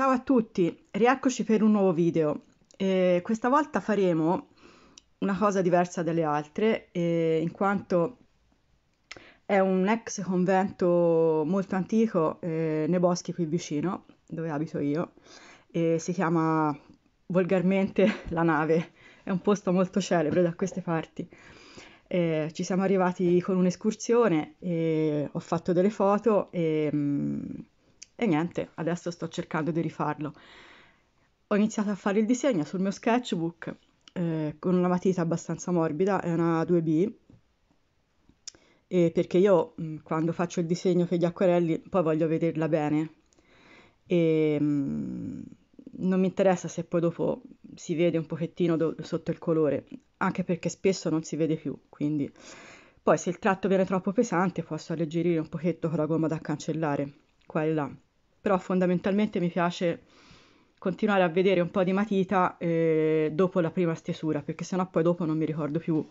Ciao a tutti, rieccoci per un nuovo video. Eh, questa volta faremo una cosa diversa dalle altre, eh, in quanto è un ex convento molto antico eh, nei boschi qui vicino, dove abito io, e si chiama volgarmente La Nave. È un posto molto celebre da queste parti. Eh, ci siamo arrivati con un'escursione, ho fatto delle foto e... Mh, mm, e niente, adesso sto cercando di rifarlo. Ho iniziato a fare il disegno sul mio sketchbook eh, con una matita abbastanza morbida, è una 2B, e perché io mm, quando faccio il disegno per gli acquerelli poi voglio vederla bene e mm, non mi interessa se poi dopo si vede un pochettino do- sotto il colore, anche perché spesso non si vede più, quindi poi se il tratto viene troppo pesante posso alleggerire un pochetto con la gomma da cancellare qua e là però fondamentalmente mi piace continuare a vedere un po' di matita eh, dopo la prima stesura, perché sennò poi dopo non mi ricordo più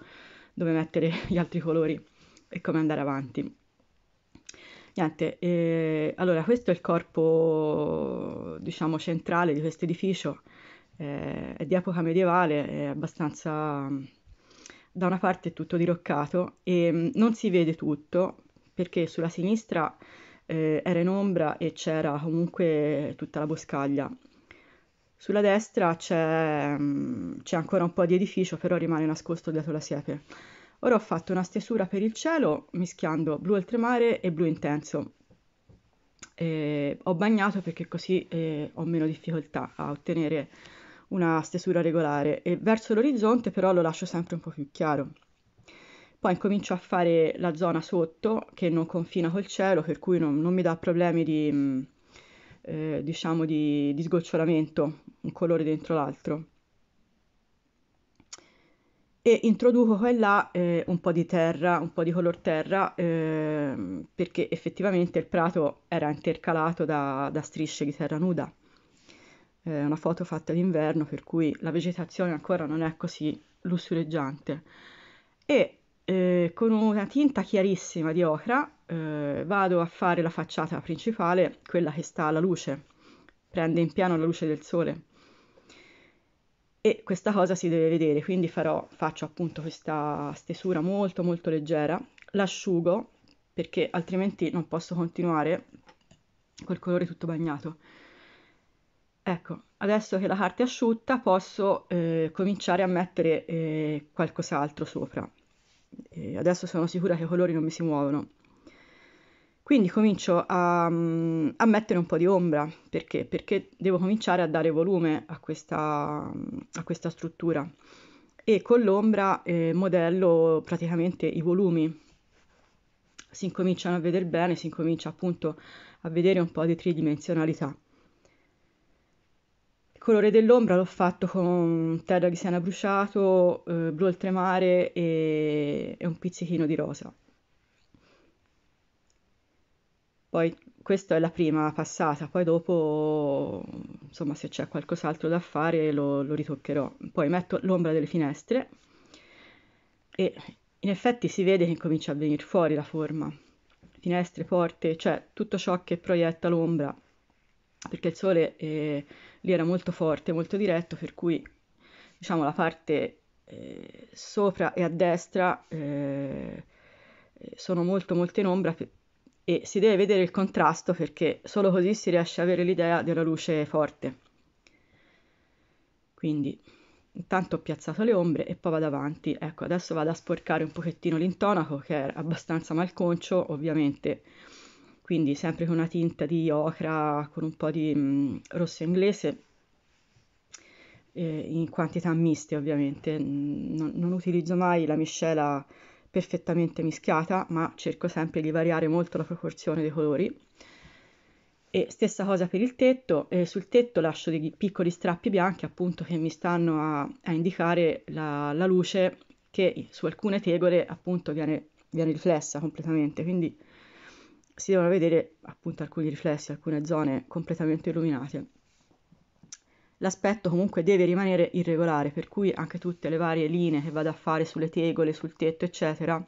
dove mettere gli altri colori e come andare avanti. Niente, eh, allora questo è il corpo, diciamo, centrale di questo edificio, eh, è di epoca medievale, è abbastanza... da una parte è tutto diroccato e mm, non si vede tutto, perché sulla sinistra eh, era in ombra e c'era comunque tutta la boscaglia. Sulla destra c'è, mm, c'è ancora un po' di edificio, però rimane nascosto dietro la siepe. Ora ho fatto una stesura per il cielo mischiando blu oltremare e blu intenso. Eh, ho bagnato perché così eh, ho meno difficoltà a ottenere una stesura regolare e verso l'orizzonte però lo lascio sempre un po' più chiaro. Poi incomincio a fare la zona sotto che non confina col cielo, per cui non, non mi dà problemi di, mm, eh, diciamo di, di sgocciolamento, un colore dentro l'altro. E introduco qua e là eh, un po' di terra, un po' di color terra, eh, perché effettivamente il prato era intercalato da, da strisce di terra nuda. È una foto fatta d'inverno, per cui la vegetazione ancora non è così lussureggiante. E eh, con una tinta chiarissima di ocra eh, vado a fare la facciata principale, quella che sta alla luce, prende in piano la luce del sole. E questa cosa si deve vedere, quindi farò, faccio appunto questa stesura molto molto leggera, l'asciugo perché altrimenti non posso continuare col colore tutto bagnato. Ecco, adesso che la carta è asciutta posso eh, cominciare a mettere eh, qualcos'altro sopra eh, adesso sono sicura che i colori non mi si muovono. Quindi comincio a, a mettere un po' di ombra, perché? Perché devo cominciare a dare volume a questa, a questa struttura e con l'ombra eh, modello praticamente i volumi. Si incominciano a vedere bene, si incomincia appunto a vedere un po' di tridimensionalità. Colore dell'ombra l'ho fatto con terra di siena bruciato, eh, blu oltremare e, e un pizzichino di rosa. Poi questa è la prima passata, poi dopo, insomma, se c'è qualcos'altro da fare lo, lo, ritoccherò. Poi metto l'ombra delle finestre e in effetti si vede che comincia a venire fuori la forma. Finestre, porte, cioè tutto ciò che proietta l'ombra, perché il sole eh, lì era molto forte, molto diretto, per cui diciamo la parte eh, sopra e a destra eh, sono molto molto in ombra e si deve vedere il contrasto perché solo così si riesce a avere l'idea della luce forte. Quindi intanto ho piazzato le ombre e poi vado avanti. Ecco, adesso vado a sporcare un pochettino l'intonaco che è abbastanza malconcio, ovviamente quindi sempre con una tinta di ocra, con un po' di mh, mm, rosso inglese, eh, in quantità miste ovviamente, non, non, utilizzo mai la miscela perfettamente mischiata, ma cerco sempre di variare molto la proporzione dei colori. E stessa cosa per il tetto, eh, sul tetto lascio dei piccoli strappi bianchi appunto che mi stanno a, a indicare la, la, luce che su alcune tegole appunto viene, viene riflessa completamente, quindi si devono vedere appunto alcuni riflessi, alcune zone completamente illuminate. L'aspetto comunque deve rimanere irregolare, per cui anche tutte le varie linee che vado a fare sulle tegole, sul tetto, eccetera,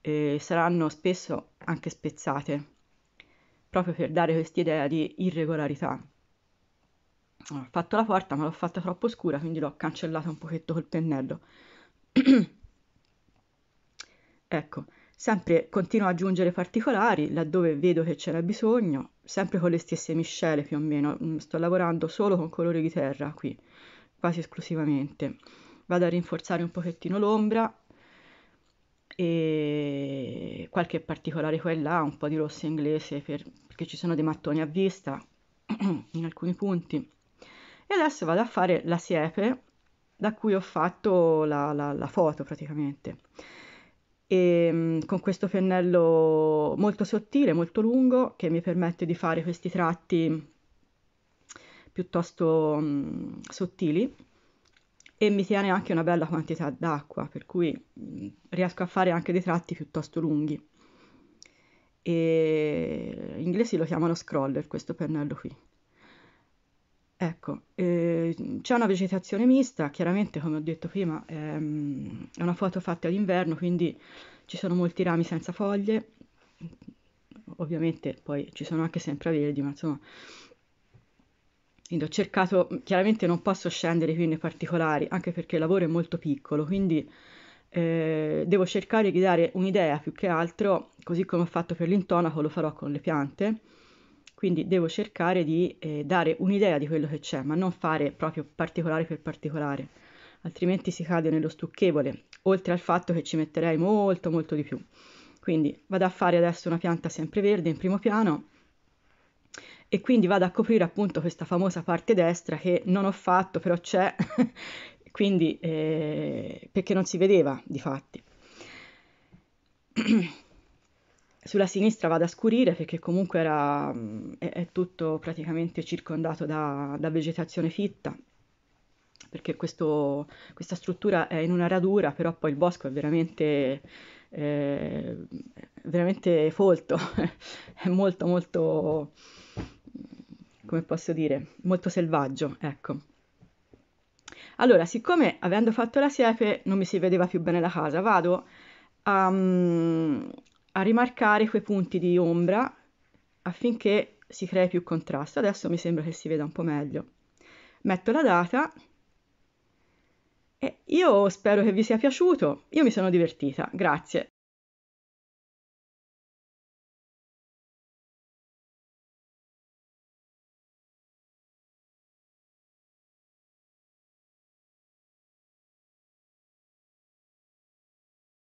eh, saranno spesso anche spezzate, proprio per dare questa idea di irregolarità. Allora, ho fatto la porta, ma l'ho fatta troppo scura, quindi l'ho cancellata un pochetto col pennello. ecco. Sempre continuo ad aggiungere particolari laddove vedo che ce n'è bisogno, sempre con le stesse miscele più o meno. Mm, sto lavorando solo con colori di terra qui, quasi esclusivamente. Vado a rinforzare un pochettino l'ombra e qualche particolare qua e là, un po' di rosso inglese per, perché ci sono dei mattoni a vista in alcuni punti. E adesso vado a fare la siepe da cui ho fatto la, la, la foto praticamente e ehm, con questo pennello molto sottile, molto lungo, che mi permette di fare questi tratti piuttosto mh, mm, sottili e mi tiene anche una bella quantità d'acqua, per cui mh, mm, riesco a fare anche dei tratti piuttosto lunghi. E... Gli inglesi lo chiamano scroller questo pennello qui. Ecco, eh, c'è una vegetazione mista, chiaramente come ho detto prima ehm, è una foto fatta all'inverno, quindi ci sono molti rami senza foglie, ovviamente poi ci sono anche sempre verdi, ma insomma... Quindi ho cercato, chiaramente non posso scendere qui nei particolari, anche perché il lavoro è molto piccolo, quindi eh, devo cercare di dare un'idea più che altro, così come ho fatto per l'intonaco lo farò con le piante, quindi devo cercare di eh, dare un'idea di quello che c'è, ma non fare proprio particolare per particolare, altrimenti si cade nello stucchevole, oltre al fatto che ci metterei molto molto di più. Quindi vado a fare adesso una pianta sempreverde in primo piano e quindi vado a coprire appunto questa famosa parte destra che non ho fatto, però c'è, quindi eh, perché non si vedeva di fatti. sulla sinistra vado a scurire perché comunque era, mm, è, è tutto praticamente circondato da, da vegetazione fitta perché questo, questa struttura è in una radura, però poi il bosco è veramente, eh, veramente folto, è molto molto, come posso dire, molto selvaggio, ecco. Allora, siccome avendo fatto la siepe non mi si vedeva più bene la casa, vado a, mm, a rimarcare quei punti di ombra affinché si crei più contrasto. Adesso mi sembra che si veda un po' meglio. Metto la data e io spero che vi sia piaciuto, io mi sono divertita, grazie.